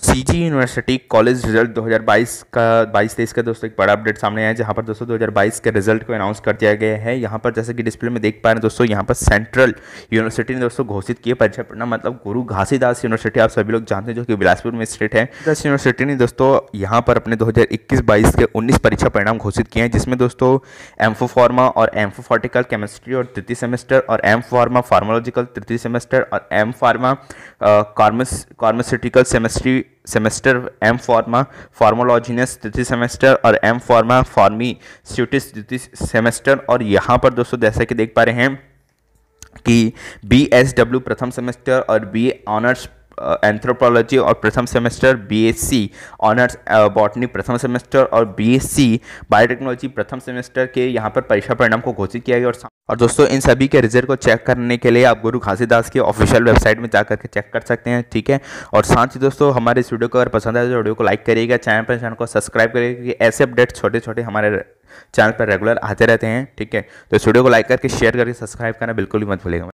सी G university college result 2022 का बाईस तेईस का दोस्तों एक बड़ा अपडेट सामने आया जहाँ पर दोस्तों 2022 के रिजल्ट को अनाउंस कर दिया गया है यहाँ पर जैसे कि डिस्प्ले में देख पा रहे हैं दोस्तों यहाँ पर सेंट्रल यूनिवर्सिटी ने दोस्तों घोषित किए परीक्षा पढ़ना मतलब गुरु घासीदास यूनिवर्सिटी आप सभी लोग जानते हैं जो कि बिलासपुर में स्टेट है दस यूनिवर्सिटी ने दोस्तों यहाँ पर अपने दो हज़ार के उन्नीस परीक्षा परिणाम घोषित किए हैं जिसमें दोस्तों एम्फो फार्मा और एम फॉर्टिकल केमिस्ट्री और तृतीय सेमेस्टर और एम फार्मा फार्मोलॉजिकल तृतीय सेमेस्टर और एम फार्मा कार्मस कार्मास्यूटिकल सेमेस्ट्री सेमेस्टर एम फॉर्मा फार्मोलॉजिनस तृतीय सेमेस्टर और एम फॉर्मा फार्मी स्यूटिस तृतीय सेमेस्टर और यहाँ पर दोस्तों जैसा कि देख पा रहे हैं कि बी एस डब्ल्यू प्रथम सेमेस्टर और बी ऑनर्स एंथ्रोपोलॉजी uh, और प्रथम सेमेस्टर बीएससी ऑनर्स बॉटनी प्रथम सेमेस्टर और बीएससी बायोटेक्नोलॉजी प्रथम सेमेस्टर के यहाँ पर परीक्षा परिणाम को घोषित किया गया और और दोस्तों इन सभी के रिजल्ट को चेक करने के लिए आप गुरु घासीदास के ऑफिशियल वेबसाइट में जाकर के चेक कर सकते हैं ठीक है और साथ ही दोस्तों हमारे इस वीडियो को अगर पसंद आए तो वीडियो को लाइक करिएगा चैनल पर चैनल को सब्सक्राइब करिएगा क्योंकि ऐसे अपडेट्स छोटे छोटे हमारे चैनल पर रेगुलर आते रहते हैं ठीक है तो इस वीडियो को लाइक करके शेयर करके सब्सक्राइब करना बिल्कुल भी मत भूलेगा